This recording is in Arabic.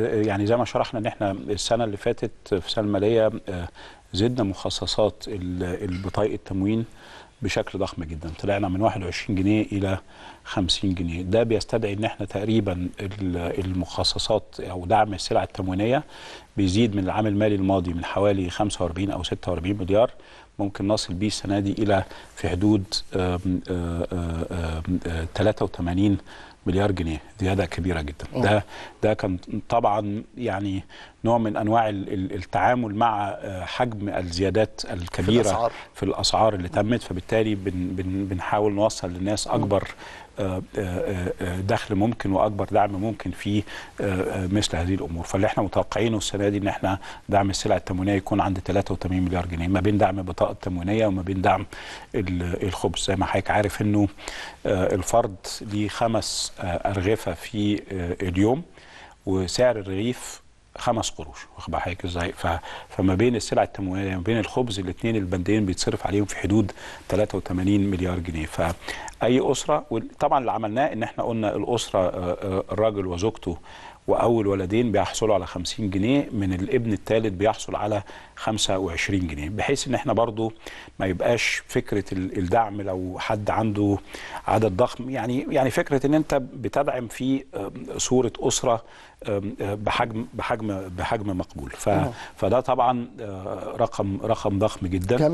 يعني زي ما شرحنا ان احنا السنه اللي فاتت في السنه الماليه آه، زدنا مخصصات بطايق التموين بشكل ضخم جدا طلعنا من 21 جنيه الى 50 جنيه ده بيستدعي ان احنا تقريبا المخصصات او دعم السلع التموينيه بيزيد من العام المالي الماضي من حوالي 45 أو 46 مليار ممكن نصل بيه السنة دي إلى في حدود 83 مليار جنيه زيادة كبيرة جدا أوه. ده ده كان طبعا يعني نوع من أنواع التعامل مع آه، حجم الزيادات الكبيرة في الأسعار, في الأسعار اللي تمت فبالتالي بن بن بنحاول نوصل للناس أكبر دخل ممكن واكبر دعم ممكن في آه، آه، مثل هذه الامور فاللي احنا متوقعينه السنه دي ان احنا دعم السلع التموينيه يكون عند 83 مليار جنيه ما بين دعم البطاقه التموينيه وما بين دعم الخبز زي ما حضرتك عارف انه آه، الفرد ليه خمس ارغفه في اليوم وسعر الرغيف خمس قروش واخد حضرتك ازاي فما بين السلع التموينيه وما بين الخبز الاثنين البندين بيتصرف عليهم في حدود 83 مليار جنيه اي اسره وطبعا اللي عملناه ان احنا قلنا الاسره آه، آه، الراجل وزوجته واول ولدين بيحصلوا على 50 جنيه من الابن الثالث بيحصل على 25 جنيه بحيث ان احنا برضو ما يبقاش فكره الدعم لو حد عنده عدد ضخم يعني يعني فكره ان انت بتدعم في آه، صوره اسره بحجم بحجم بحجم مقبول نعم. فده طبعا رقم رقم ضخم جدا